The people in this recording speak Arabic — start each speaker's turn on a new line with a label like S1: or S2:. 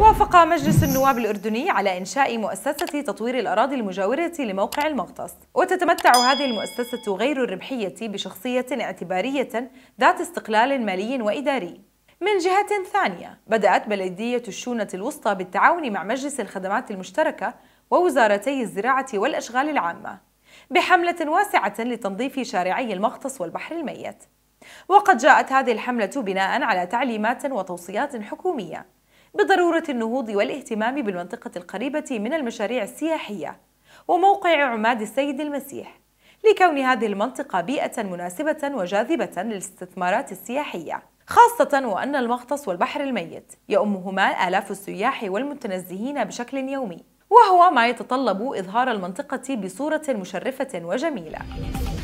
S1: وافق مجلس النواب الأردني على إنشاء مؤسسة تطوير الأراضي المجاورة لموقع المغطس وتتمتع هذه المؤسسة غير الربحية بشخصية اعتبارية ذات استقلال مالي وإداري من جهة ثانية بدأت بلدية الشونة الوسطى بالتعاون مع مجلس الخدمات المشتركة ووزارتي الزراعة والأشغال العامة بحملة واسعة لتنظيف شارعي المغطس والبحر الميت وقد جاءت هذه الحملة بناء على تعليمات وتوصيات حكومية بضرورة النهوض والاهتمام بالمنطقة القريبة من المشاريع السياحية وموقع عماد السيد المسيح لكون هذه المنطقة بيئة مناسبة وجاذبة للاستثمارات السياحية خاصة وأن المغطس والبحر الميت يؤمهما آلاف السياح والمتنزهين بشكل يومي وهو ما يتطلب إظهار المنطقة بصورة مشرفة وجميلة